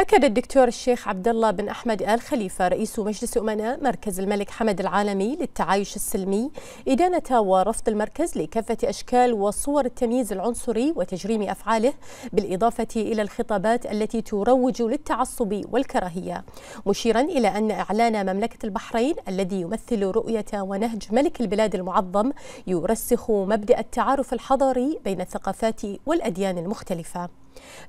أكد الدكتور الشيخ عبد الله بن أحمد آل خليفة رئيس مجلس أمناء مركز الملك حمد العالمي للتعايش السلمي إدانة ورفض المركز لكافة أشكال وصور التمييز العنصري وتجريم أفعاله بالإضافة إلى الخطابات التي تروج للتعصب والكراهية مشيرا إلى أن إعلان مملكة البحرين الذي يمثل رؤية ونهج ملك البلاد المعظم يرسخ مبدأ التعارف الحضاري بين الثقافات والأديان المختلفة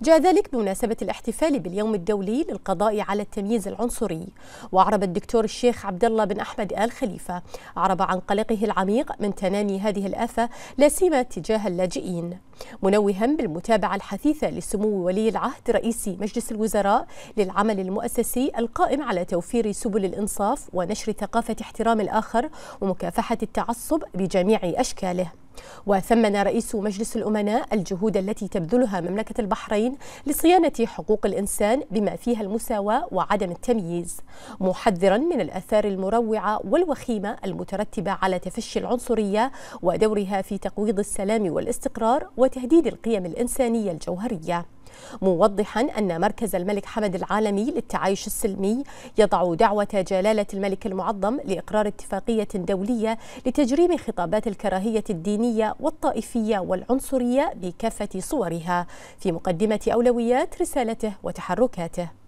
جاء ذلك بمناسبة الاحتفال باليوم الدولي للقضاء على التمييز العنصري وأعرب الدكتور الشيخ عبد الله بن أحمد آل خليفة أعرب عن قلقه العميق من تنامي هذه الآفة لا سيما تجاه اللاجئين منوها بالمتابعة الحثيثة لسمو ولي العهد رئيس مجلس الوزراء للعمل المؤسسي القائم على توفير سبل الإنصاف ونشر ثقافة احترام الآخر ومكافحة التعصب بجميع أشكاله وثمن رئيس مجلس الأمناء الجهود التي تبذلها مملكة البحرين لصيانة حقوق الإنسان بما فيها المساواة وعدم التمييز محذرا من الآثار المروعة والوخيمة المترتبة على تفشي العنصرية ودورها في تقويض السلام والاستقرار وتهديد القيم الإنسانية الجوهرية موضحا أن مركز الملك حمد العالمي للتعايش السلمي يضع دعوة جلالة الملك المعظم لإقرار اتفاقية دولية لتجريم خطابات الكراهية الدينية والطائفية والعنصرية بكافة صورها في مقدمة أولويات رسالته وتحركاته